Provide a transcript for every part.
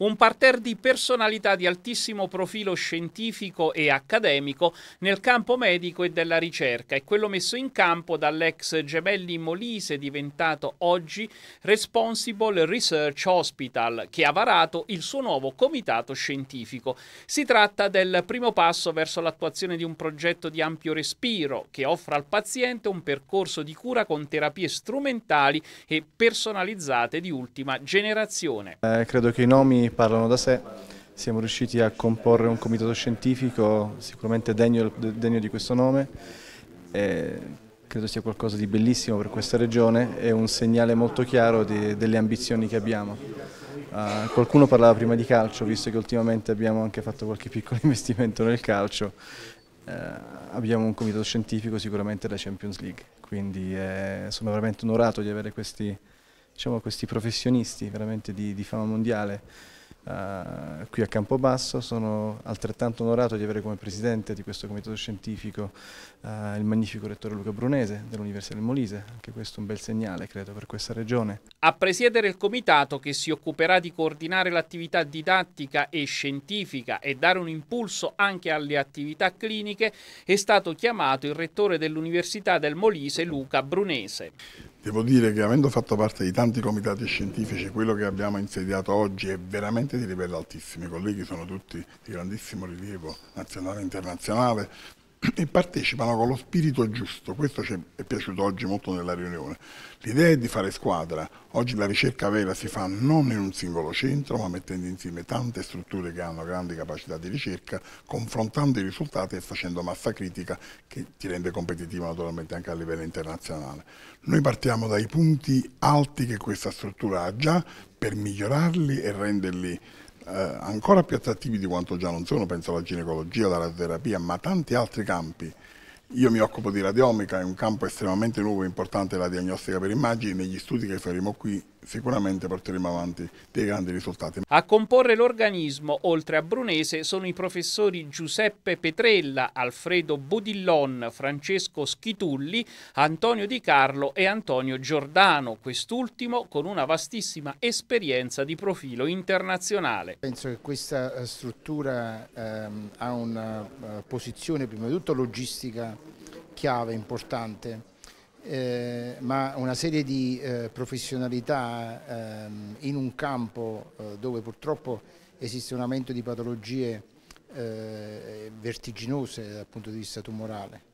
Un parterre di personalità di altissimo profilo scientifico e accademico nel campo medico e della ricerca è quello messo in campo dall'ex Gemelli Molise diventato oggi Responsible Research Hospital che ha varato il suo nuovo comitato scientifico. Si tratta del primo passo verso l'attuazione di un progetto di ampio respiro che offra al paziente un percorso di cura con terapie strumentali e personalizzate di ultima generazione. Eh, credo che i nomi opinioni parlano da sé, siamo riusciti a comporre un comitato scientifico sicuramente degno, degno di questo nome, credo sia qualcosa di bellissimo per questa regione e un segnale molto chiaro di, delle ambizioni che abbiamo. Uh, qualcuno parlava prima di calcio, visto che ultimamente abbiamo anche fatto qualche piccolo investimento nel calcio, uh, abbiamo un comitato scientifico sicuramente della Champions League, quindi eh, sono veramente onorato di avere questi, diciamo, questi professionisti veramente di, di fama mondiale. Eh, qui a Campobasso. Sono altrettanto onorato di avere come presidente di questo comitato scientifico uh, il magnifico rettore Luca Brunese dell'Università del Molise, anche questo è un bel segnale credo per questa regione. A presiedere il comitato che si occuperà di coordinare l'attività didattica e scientifica e dare un impulso anche alle attività cliniche è stato chiamato il rettore dell'Università del Molise Luca Brunese. Devo dire che avendo fatto parte di tanti comitati scientifici, quello che abbiamo insediato oggi è veramente di livello altissimo. I colleghi sono tutti di grandissimo rilievo nazionale e internazionale, e partecipano con lo spirito giusto. Questo ci è piaciuto oggi molto nella riunione. L'idea è di fare squadra. Oggi la ricerca vera si fa non in un singolo centro, ma mettendo insieme tante strutture che hanno grandi capacità di ricerca, confrontando i risultati e facendo massa critica che ti rende competitivo naturalmente anche a livello internazionale. Noi partiamo dai punti alti che questa struttura ha già per migliorarli e renderli eh, ancora più attrattivi di quanto già non sono, penso alla ginecologia, alla radioterapia, ma tanti altri campi. Io mi occupo di radiomica, è un campo estremamente nuovo e importante la diagnostica per immagini, negli studi che faremo qui sicuramente porteremo avanti dei grandi risultati. A comporre l'organismo, oltre a Brunese, sono i professori Giuseppe Petrella, Alfredo Bodillon, Francesco Schitulli, Antonio Di Carlo e Antonio Giordano, quest'ultimo con una vastissima esperienza di profilo internazionale. Penso che questa eh, struttura ehm, ha una eh, posizione prima di tutto logistica chiave importante eh, ma una serie di eh, professionalità ehm, in un campo eh, dove purtroppo esiste un aumento di patologie eh, vertiginose dal punto di vista tumorale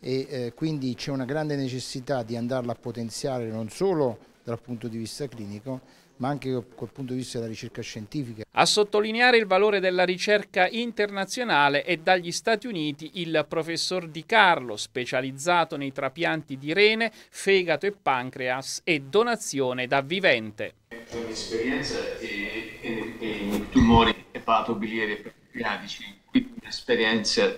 e eh, quindi c'è una grande necessità di andarla a potenziare non solo dal punto di vista clinico ma anche col punto di vista della ricerca scientifica. A sottolineare il valore della ricerca internazionale è dagli Stati Uniti il professor Di Carlo, specializzato nei trapianti di rene, fegato e pancreas e donazione da vivente. Ho un'esperienza in tumori epatobiliari e pancreatici, un'esperienza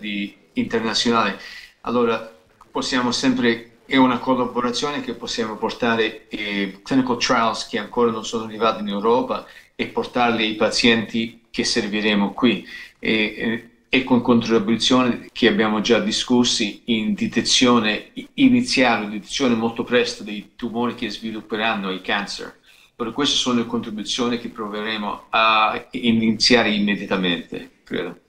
internazionale. Allora possiamo sempre è una collaborazione che possiamo portare eh, clinical trials che ancora non sono arrivati in Europa e portarli ai pazienti che serviremo qui e, e eh, con contribuzioni che abbiamo già discussi in detezione iniziale, in detezione molto presto dei tumori che svilupperanno i cancer. Però queste sono le contribuzioni che proveremo a iniziare immediatamente, credo.